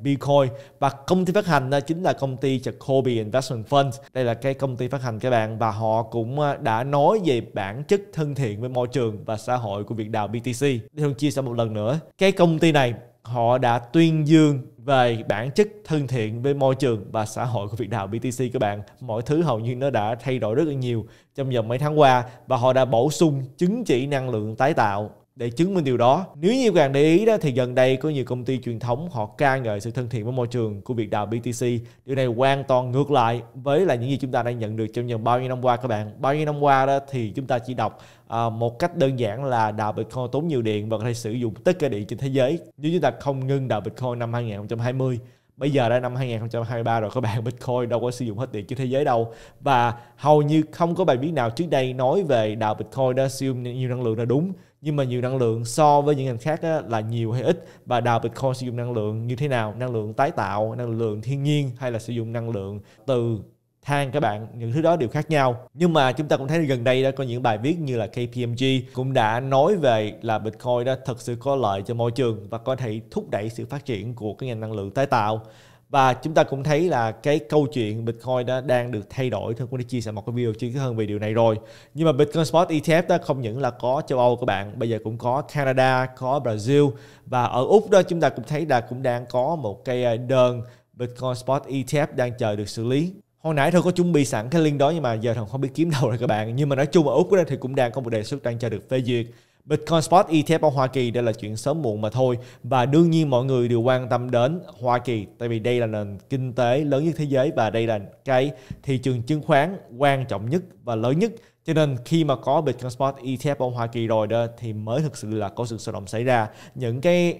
Bitcoin và công ty phát hành ờ, chính là công ty Jacobi Investment Fund. Đây là cái công ty phát hành các bạn và họ cũng ờ, đã nói về bản chất thân thiện với môi trường và xã hội của việc đào BTC. Để chia sẻ một lần nữa, cái công ty này họ đã tuyên dương về bản chất thân thiện với môi trường và xã hội của Việt Đào BTC các bạn. Mọi thứ hầu như nó đã thay đổi rất là nhiều trong vòng mấy tháng qua và họ đã bổ sung chứng chỉ năng lượng tái tạo để chứng minh điều đó. Nếu như các bạn để ý đó thì gần đây có nhiều công ty truyền thống họ ca ngợi sự thân thiện với môi trường của Việt Đào BTC. Điều này hoàn toàn ngược lại với là những gì chúng ta đang nhận được trong vòng bao nhiêu năm qua các bạn. Bao nhiêu năm qua đó thì chúng ta chỉ đọc à, một cách đơn giản là đạo Bitcoin tốn nhiều điện và có thể sử dụng tất cả điện trên thế giới nếu chúng ta không ngưng đạo Bitcoin năm 2020 bây giờ đã năm 2023 rồi các bạn Bitcoin đâu có sử dụng hết điện trên thế giới đâu và hầu như không có bài viết nào trước đây nói về đạo Bitcoin đã sử dụng nhiều năng lượng là đúng nhưng mà nhiều năng lượng so với những ngành khác là nhiều hay ít và đào Bitcoin sử dụng năng lượng như thế nào năng lượng tái tạo năng lượng thiên nhiên hay là sử dụng năng lượng từ than các bạn những thứ đó đều khác nhau nhưng mà chúng ta cũng thấy gần đây đã có những bài viết như là KPMG cũng đã nói về là Bitcoin đó thật sự có lợi cho môi trường và có thể thúc đẩy sự phát triển của cái ngành năng lượng tái tạo và chúng ta cũng thấy là cái câu chuyện Bitcoin đã đang được thay đổi thôi cũng đã chia sẻ một cái video chi tiết hơn về điều này rồi nhưng mà Bitcoin Spot ETF đó không những là có châu Âu các bạn bây giờ cũng có Canada có Brazil và ở Úc đó chúng ta cũng thấy là cũng đang có một cái ờ, đơn Bitcoin Spot ETF đang chờ được xử lý hồi nãy thôi có chuẩn bị sẵn cái link đó nhưng mà giờ thằng không biết kiếm đâu rồi các bạn nhưng mà nói chung ở úc đó thì cũng đang có một đề xuất đang cho được phê duyệt Bitcoin Spot ETF ở Hoa Kỳ đây là chuyện sớm muộn mà thôi và đương nhiên mọi người đều quan tâm đến Hoa Kỳ tại vì đây là nền kinh tế lớn nhất thế giới và đây là cái thị trường chứng khoán quan trọng nhất và lớn nhất cho nên khi mà có Bitcoin Spot ETF ở Hoa Kỳ rồi đó thì mới thực sự là có sự sôi động xảy ra những cái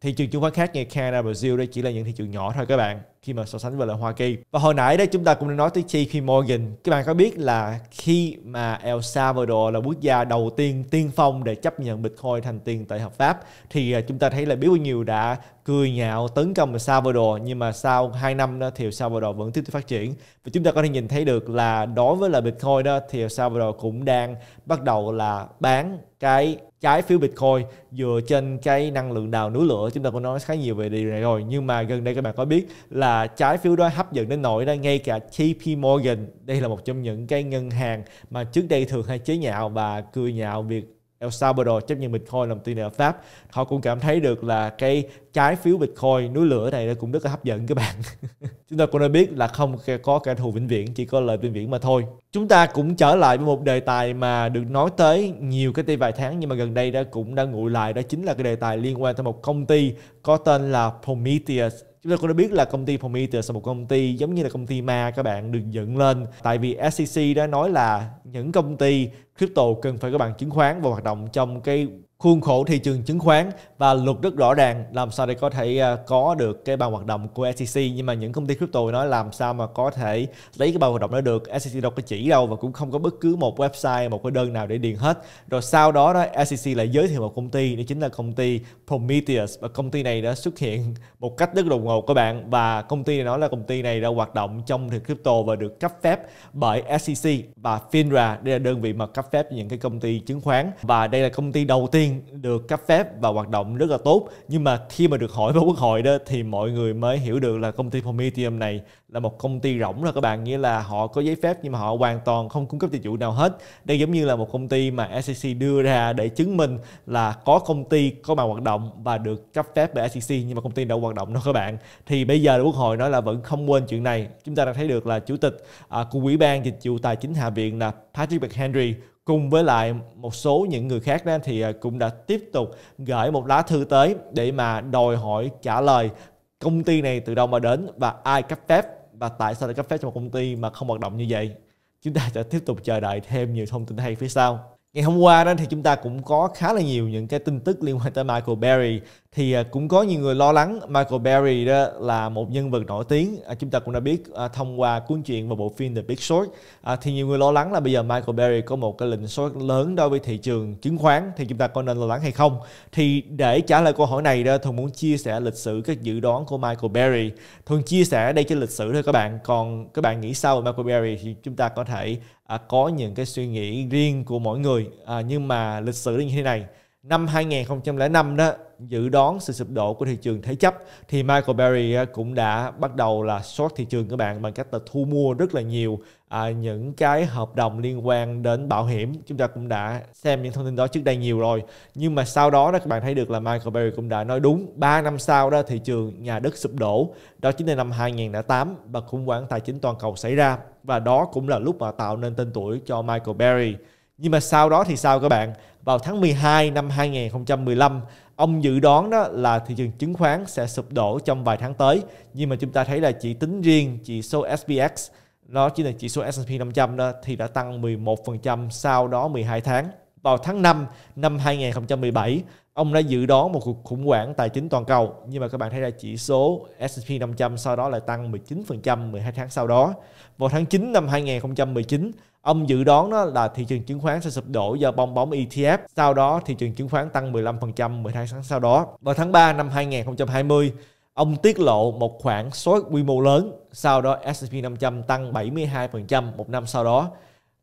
thị trường chứng khoán khác như Canada, Brazil đây chỉ là những thị trường nhỏ thôi các bạn khi mà so sánh với lại Hoa Kỳ. Và hồi nãy đó chúng ta cũng đã nói tới JP Morgan. Các bạn có biết là khi mà El Salvador là quốc gia đầu tiên tiên phong để chấp nhận Bitcoin thành tiền tệ hợp pháp thì à, chúng ta thấy là biết bao nhiêu đã cười nhạo tấn công El Salvador nhưng mà sau 2 năm đó thì El Salvador vẫn tiếp tục phát triển và chúng ta có thể nhìn thấy được là đối với là Bitcoin đó thì El Salvador cũng đang bắt đầu là bán cái trái phiếu Bitcoin dựa trên cái năng lượng đào núi lửa chúng ta cũng nói khá nhiều về điều này rồi nhưng mà gần đây các bạn có biết là là trái phiếu đó hấp dẫn đến nỗi là ngay cả JP Morgan đây là một trong những cái ngân hàng mà trước đây thường hay chế nhạo và cười nhạo việc El Salvador chấp nhận Bitcoin làm tiền đạo Pháp họ cũng cảm thấy được là cái trái phiếu Bitcoin núi lửa này nó cũng rất là hấp dẫn các bạn chúng ta cũng đã biết là không có kẻ thù vĩnh viễn chỉ có lợi vĩnh viễn mà thôi chúng ta cũng trở lại với một đề tài mà được nói tới nhiều cái tay vài tháng nhưng mà gần đây đã cũng đã nguội lại đó chính là cái đề tài liên quan tới một công ty có tên là Prometheus chúng ta cũng đã biết là công ty Prometheus là một công ty giống như là công ty ma các bạn được dựng lên tại vì SEC đã nói là những công ty crypto cần phải có bằng chứng khoán và hoạt động trong cái khuôn khổ thị trường chứng khoán và luật rất rõ ràng làm sao để có thể à, có được cái bàn hoạt động của SEC nhưng mà những công ty crypto nói làm sao mà có thể lấy cái bàn hoạt động đó được SEC đâu có chỉ đâu và cũng không có bất cứ một website một cái đơn nào để điền hết rồi sau đó đó SEC lại giới thiệu một công ty đó chính là công ty Prometheus và công ty này đã xuất hiện một cách rất đột ngột các bạn và công ty này nói là công ty này đã hoạt động trong thị crypto và được cấp phép bởi SEC và FINRA đây là đơn vị mà cấp phép những cái công ty chứng khoán và đây là công ty đầu tiên An được cấp phép và hoạt động rất là tốt nhưng mà khi mà được hỏi với quốc hội đó thì mọi người mới hiểu được là công ty Prometheum này là một công ty rỗng rồi các bạn nghĩa là họ có giấy phép nhưng mà họ hoàn toàn không cung cấp dịch vụ nào hết đây giống như là một công ty mà SEC đưa ra để chứng minh là có công ty có mà hoạt động và được cấp phép bởi SEC nhưng mà công ty đâu hoạt động đâu các bạn thì bây giờ quốc hội nói là vẫn không quên chuyện này chúng ta đã thấy được là chủ tịch à, của ủy ban dịch vụ tài chính hạ viện là Patrick McHenry cùng với lại một số những người khác đó thì à, cũng đã tiếp tục gửi một lá thư tới để mà đòi hỏi trả lời công ty này từ đâu mà đến và ai cấp phép và tại sao lại cấp phép cho một công ty mà không hoạt động như vậy chúng ta sẽ tiếp tục chờ đợi thêm nhiều thông tin hay phía sau ngày hôm qua đó thì chúng ta cũng có khá là nhiều những cái tin tức liên quan tới Michael Berry thì à, cũng có nhiều người lo lắng Michael Berry đó là một nhân vật nổi tiếng à, chúng ta cũng đã biết à, thông qua cuốn truyện và bộ phim The Big Short à, thì nhiều người lo lắng là bây giờ Michael Berry có một cái lệnh short lớn đối với thị trường chứng khoán thì chúng ta có nên lo lắng hay không thì để trả lời câu hỏi này đó thuần muốn chia sẻ lịch sử các dự đoán của Michael Berry thuần chia sẻ đây cái lịch sử thôi các bạn còn các bạn nghĩ sao về Michael Berry thì chúng ta có thể à, có những cái suy nghĩ riêng của mỗi người à, nhưng mà lịch sử như thế này năm 2005 đó dự đoán sự sụp đổ của thị trường thế chấp thì Michael Berry cũng đã bắt đầu là short thị trường các bạn bằng cách là thu mua rất là nhiều à, những cái hợp đồng liên quan đến bảo hiểm chúng ta cũng đã xem những thông tin đó trước đây nhiều rồi nhưng mà sau đó đó các bạn thấy được là Michael Berry cũng đã nói đúng 3 năm sau đó thị trường nhà đất sụp đổ đó chính là năm 2008 và khủng hoảng tài chính toàn cầu xảy ra và đó cũng là lúc mà tạo nên tên tuổi cho Michael Berry nhưng mà sau đó thì sao các bạn vào tháng 12 năm 2015 ông dự đoán đó là thị trường chứng khoán sẽ sụp đổ trong vài tháng tới nhưng mà chúng ta thấy là chỉ tính riêng chỉ số SPX nó chính là chỉ số S&P 500 đó thì đã tăng 11% sau đó 12 tháng vào tháng 5 năm 2017 ông đã dự đoán một cuộc khủng hoảng tài chính toàn cầu nhưng mà các bạn thấy là chỉ số S&P 500 sau đó lại tăng 19% 12 tháng sau đó vào tháng 9 năm 2019 Ông dự đoán đó là thị trường chứng khoán sẽ sụp đổ do bong bóng ETF, sau đó thị trường chứng khoán tăng 15% 10 tháng sau đó. Vào tháng 3 năm 2020, ông tiết lộ một khoản số quy mô lớn, sau đó S&P 500 tăng 72% một năm sau đó.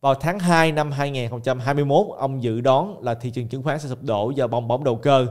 Vào tháng 2 năm 2021, ông dự đoán là thị trường chứng khoán sẽ sụp đổ do bong bóng đầu cơ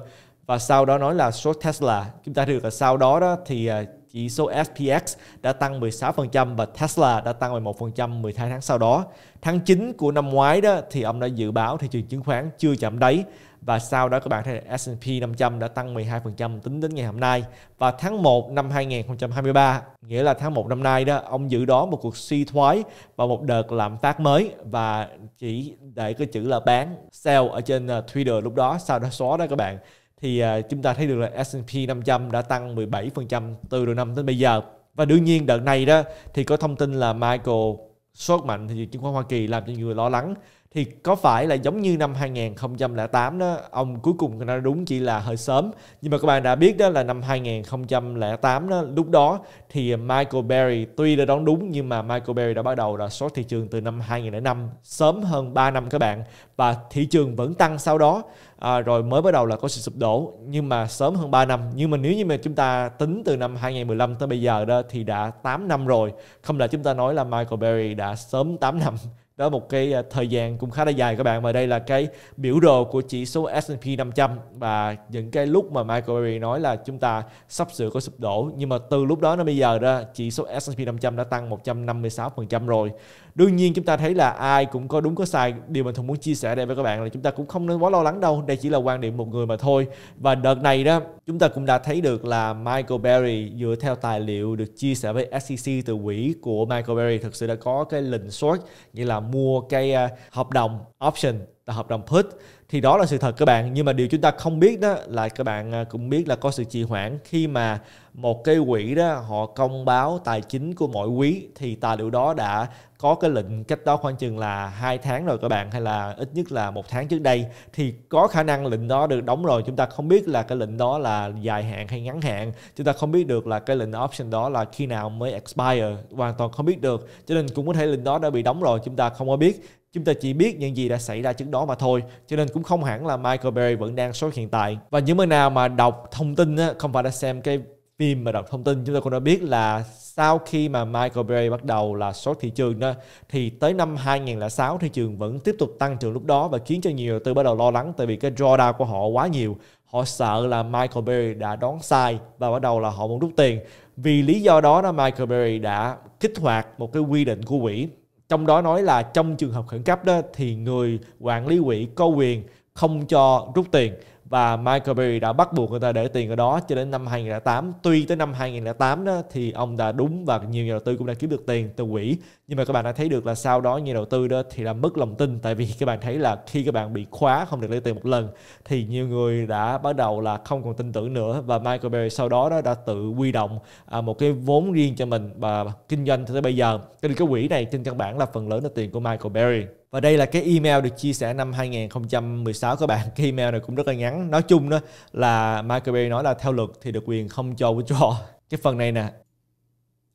và sau đó nói là số Tesla. Chúng ta được là sau đó đó thì à, chỉ số SPX đã tăng 16% và Tesla đã tăng 11% 12 tháng sau đó. Tháng 9 của năm ngoái đó thì ông đã dự báo thị trường chứng khoán chưa chạm đáy và sau đó các bạn thấy S&P 500 đã tăng 12% tính đến ngày hôm nay và tháng 1 năm 2023 nghĩa là tháng 1 năm nay đó ông dự đoán một cuộc suy thoái và một đợt lạm phát mới và chỉ để cái chữ là bán sell ở trên ờ, Twitter lúc đó sau đó xóa đó các bạn thì à, chúng ta thấy được là S&P 500 đã tăng 17% từ đầu năm đến bây giờ. Và đương nhiên đợt này đó thì có thông tin là Michael sốt mạnh thì chứng khoán Hoa Kỳ làm cho nhiều người lo lắng thì có phải là giống như năm 2008 đó ông cuối cùng nói đúng chỉ là hơi sớm nhưng mà các bạn đã biết đó là năm 2008 đó lúc đó thì Michael Berry tuy là đoán đúng nhưng mà Michael Berry đã bắt đầu là sốt thị trường từ năm 2005 sớm hơn 3 năm các bạn và thị trường vẫn tăng sau đó à, rồi mới bắt đầu là có sự sụp đổ nhưng mà sớm hơn 3 năm nhưng mà nếu như mà chúng ta tính từ năm 2015 tới bây giờ đó thì đã 8 năm rồi không là chúng ta nói là Michael Berry đã sớm 8 năm đó một cái à, thời gian cũng khá là dài các bạn và đây là cái biểu đồ của chỉ số S&P 500 và những cái lúc mà Michael Berry nói là chúng ta sắp sửa có sụp đổ nhưng mà từ lúc đó đến bây giờ đó chỉ số S&P 500 đã tăng 156% rồi đương nhiên chúng ta thấy là ai cũng có đúng có sai điều mình thường muốn chia sẻ đây với các bạn là chúng ta cũng không nên quá lo lắng đâu đây chỉ là quan điểm một người mà thôi và đợt này đó Chúng ta cũng đã thấy được là Michael Berry dựa theo tài liệu được chia sẻ với SEC từ quỹ của Michael Berry thực sự đã có cái lệnh short như là mua cái à, hợp đồng option là hợp đồng put thì đó là sự thật các bạn nhưng mà điều chúng ta không biết đó là các bạn à, cũng biết là có sự trì hoãn khi mà một cái quỹ đó họ công báo tài chính của mỗi quý thì tài liệu đó đã có cái lệnh cách đó khoảng chừng là hai tháng rồi các bạn hay là ít nhất là một tháng trước đây thì có khả năng lệnh đó được đóng rồi chúng ta không biết là cái lệnh đó là dài hạn hay ngắn hạn chúng ta không biết được là cái lệnh option đó là khi nào mới expire hoàn toàn không biết được cho nên cũng có thể lệnh đó đã bị đóng rồi chúng ta không có biết Chúng ta chỉ biết những gì đã xảy ra trước đó mà thôi, cho nên cũng không hẳn là Michael Berry vẫn đang sốt hiện tại. Và những người nào mà đọc thông tin á, không phải đã xem cái phim mà đọc thông tin chúng ta cũng đã biết là sau khi mà Michael Berry bắt đầu là sốt thị trường đó thì tới năm 2006 thị trường vẫn tiếp tục tăng trưởng lúc đó và khiến cho nhiều tư bắt đầu lo lắng tại vì cái drawdown của họ quá nhiều họ sợ là Michael Berry đã đón sai và bắt đầu là họ muốn rút tiền vì lý do đó là Michael Berry đã kích hoạt một cái quy định của quỹ trong đó nói là trong trường hợp khẩn cấp đó thì người quản lý quỹ có quyền không cho rút tiền và Michael Berry đã bắt buộc người ta để tiền ở đó cho đến năm 2008. Tuy tới năm 2008 đó thì ông đã đúng và nhiều nhà đầu tư cũng đã kiếm được tiền từ quỹ nhưng mà các bạn đã thấy được là sau đó nhà đầu tư đó thì là mất lòng tin tại vì các bạn thấy là khi các bạn bị khóa không được lấy tiền một lần thì nhiều người đã bắt đầu là không còn tin tưởng nữa và Michael Berry sau đó đó đã tự quy động à, một cái vốn riêng cho mình và kinh doanh tới bây giờ cái cái quỹ này trên căn bản là phần lớn là tiền của Michael Berry và đây là cái email được chia sẻ năm 2016 các bạn cái email này cũng rất là ngắn nói chung đó là Michael Berry nói là theo luật thì được quyền không cho withdraw cái phần này nè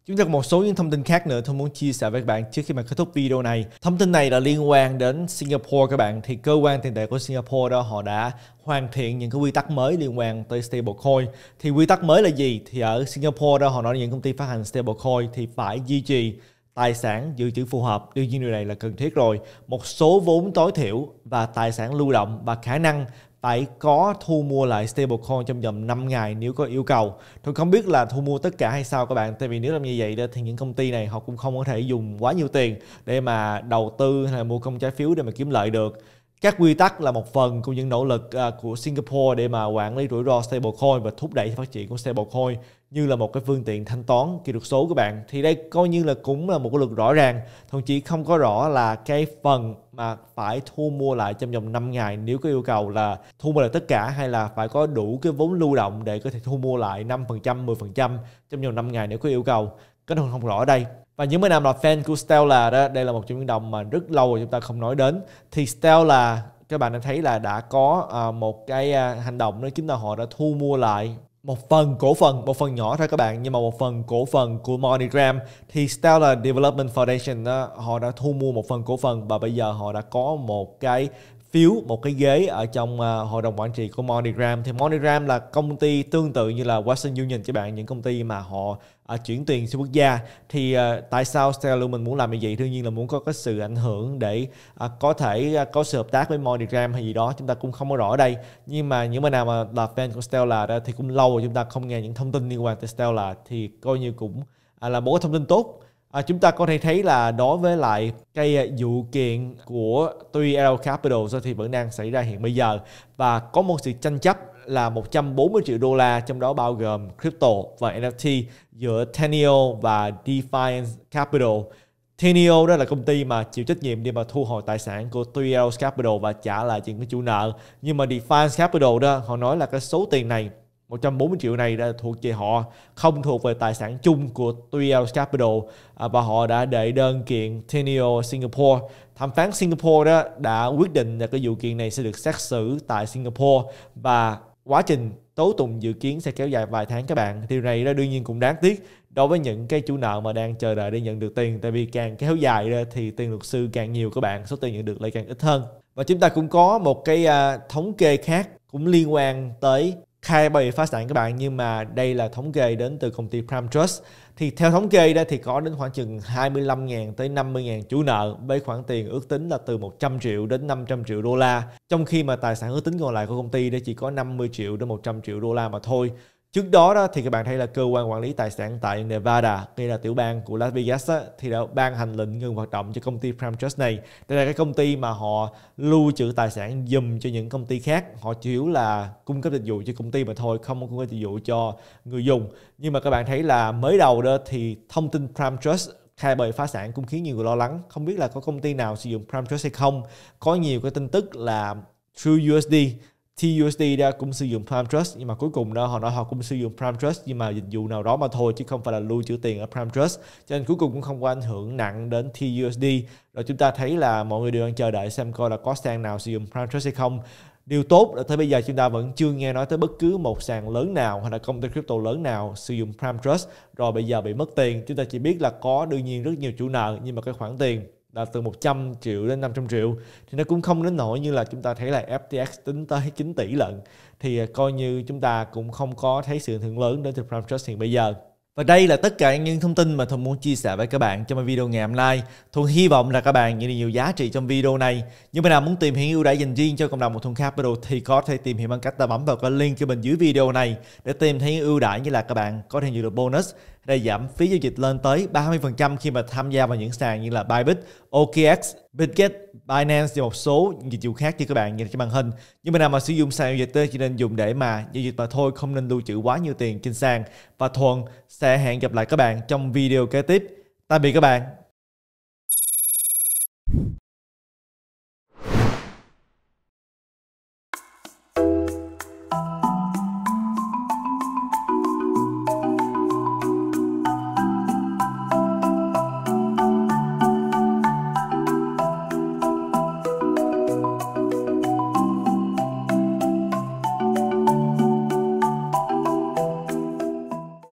Chúng ta có một số những thông tin khác nữa tôi muốn chia sẻ với các bạn trước khi mà kết thúc video này. Thông tin này là liên quan đến Singapore các bạn. Thì cơ quan tiền tệ của Singapore đó họ đã hoàn thiện những cái quy tắc mới liên quan tới stablecoin. Thì quy tắc mới là gì? Thì ở Singapore đó họ nói những công ty phát hành stablecoin thì phải duy trì tài sản dự trữ phù hợp. Đương nhiên điều này là cần thiết rồi. Một số vốn tối thiểu và tài sản lưu động và khả năng phải có thu mua lại stablecoin trong vòng 5 ngày nếu có yêu cầu. Tôi không biết là thu mua tất cả hay sao các bạn, tại vì nếu làm như vậy thì những công ty này họ cũng không có thể dùng quá nhiều tiền để mà đầu tư hay là mua công trái phiếu để mà kiếm lợi được. Các quy tắc là một phần của những nỗ lực à, của Singapore để mà quản lý rủi ro stablecoin và thúc đẩy phát triển của stablecoin như là một cái phương tiện thanh toán kỹ thuật số của bạn thì đây coi như là cũng là một cái luật rõ ràng thậm chí không có rõ là cái phần mà phải thu mua lại trong vòng 5 ngày nếu có yêu cầu là thu mua lại tất cả hay là phải có đủ cái vốn lưu động để có thể thu mua lại 5%, 10% trong vòng 5 ngày nếu có yêu cầu cái này không rõ ở đây và những bên nào là fan của Stella đó đây là một trong những đồng mà rất lâu rồi chúng ta không nói đến thì Stella các bạn đã thấy là đã có ờ, một cái ờ, hành động đó chính là họ đã thu mua lại một phần cổ phần, một phần nhỏ thôi các bạn nhưng mà một phần cổ phần của MoneyGram thì Stellar Development Foundation đó, họ đã thu mua một phần cổ phần và bây giờ họ đã có một cái phiếu một cái ghế ở trong à, hội đồng quản trị của Monogram thì Monogram là công ty tương tự như là Western Union các bạn những công ty mà họ à, chuyển tiền xuyên quốc gia thì à, tại sao Stellar mình muốn làm như vậy đương nhiên là muốn có cái sự ảnh hưởng để à, có thể à, có sự hợp tác với Monogram hay gì đó chúng ta cũng không có rõ ở đây nhưng mà những bạn nào mà là fan của Stellar đó thì cũng lâu rồi chúng ta không nghe những thông tin liên quan tới Stellar thì coi như cũng à, là một cái thông tin tốt À, chúng ta có thể thấy là đối với lại cái à, vụ kiện của tuy L Capital thì vẫn đang xảy ra hiện bây giờ và có một sự tranh chấp là 140 triệu đô la trong đó bao gồm crypto và NFT giữa Tenio và Defiance Capital. Tenio đó là công ty mà chịu trách nhiệm để mà thu hồi tài sản của Tuy Capital và trả lại những cái chủ nợ. Nhưng mà Defiance Capital đó họ nói là cái số tiền này 140 triệu này đã thuộc về họ, không thuộc về tài sản chung của Tuyel Capital à, và họ đã đệ đơn kiện Teneo Singapore. Thẩm phán Singapore đó đã quyết định là cái vụ kiện này sẽ được xét xử tại Singapore và quá trình tố tụng dự kiến sẽ kéo dài vài tháng các bạn. Điều này đó đương nhiên cũng đáng tiếc đối với những cái chủ nợ mà đang chờ đợi để nhận được tiền tại vì càng kéo dài ra thì tiền luật sư càng nhiều các bạn số tiền nhận được lại càng ít hơn và chúng ta cũng có một cái à, thống kê khác cũng liên quan tới khai bày phá sản các bạn nhưng mà đây là thống kê đến từ công ty Prime Trust thì theo thống kê đó thì có đến khoảng chừng 25.000 tới 50.000 chủ nợ với khoản tiền ước tính là từ 100 triệu đến 500 triệu đô la trong khi mà tài sản ước tính còn lại của công ty đó chỉ có 50 triệu đến 100 triệu đô la mà thôi Trước đó đó thì các bạn thấy là cơ quan quản lý tài sản tại Nevada, đây là tiểu bang của Las Vegas á, thì đã ban hành lệnh ngừng hoạt động cho công ty Prime Trust này. Đây là cái công ty mà họ lưu trữ tài sản dùm cho những công ty khác. Họ chủ yếu là cung cấp dịch vụ cho công ty mà thôi, không cung cấp dịch vụ cho người dùng. Nhưng mà các bạn thấy là mới đầu đó thì thông tin Prime Trust khai bời phá sản cũng khiến nhiều người lo lắng. Không biết là có công ty nào sử dụng Prime Trust hay không. Có nhiều cái tin tức là True USD TUSD ra cũng sử dụng Prime Trust nhưng mà cuối cùng đó họ nói họ cũng sử dụng Prime Trust nhưng mà dịch vụ nào đó mà thôi chứ không phải là lưu trữ tiền ở Prime Trust cho nên cuối cùng cũng không có ảnh hưởng nặng đến TUSD rồi chúng ta thấy là mọi người đều đang chờ đợi xem coi là có sàn nào sử dụng Prime Trust hay không điều tốt là tới bây giờ chúng ta vẫn chưa nghe nói tới bất cứ một sàn lớn nào hay là công ty crypto lớn nào sử dụng Prime Trust rồi bây giờ bị mất tiền chúng ta chỉ biết là có đương nhiên rất nhiều chủ nợ nhưng mà cái khoản tiền là từ 100 triệu đến 500 triệu thì nó cũng không đến nỗi như là chúng ta thấy là FTX tính tới 9 tỷ lận thì à, coi như chúng ta cũng không có thấy sự hưởng lớn đến từ Prime Trust hiện bây giờ và đây là tất cả những thông tin mà Thuận muốn chia sẻ với các bạn trong video ngày hôm nay. Thuận hy vọng là các bạn nhận được nhiều giá trị trong video này. nhưng mà nào muốn tìm hiểu ưu đãi dành riêng cho cộng đồng một Thuận Capital thì có thể tìm hiểu bằng cách ta bấm vào cái link ở bên dưới video này để tìm thấy ưu đãi như là các bạn có thể nhận được bonus đã giảm phí giao dịch lên tới 30% khi mà tham gia vào những sàn như là Bybit, OKX, Bitget, Binance và một số dịch vụ khác như các bạn nhìn trên màn hình. Nhưng mà nào mà sử dụng sàn giao dịch thì chỉ nên dùng để mà giao dịch mà thôi, không nên lưu trữ quá nhiều tiền trên sàn. Và Thuần sẽ hẹn gặp lại các bạn trong video kế tiếp. Tạm biệt các bạn.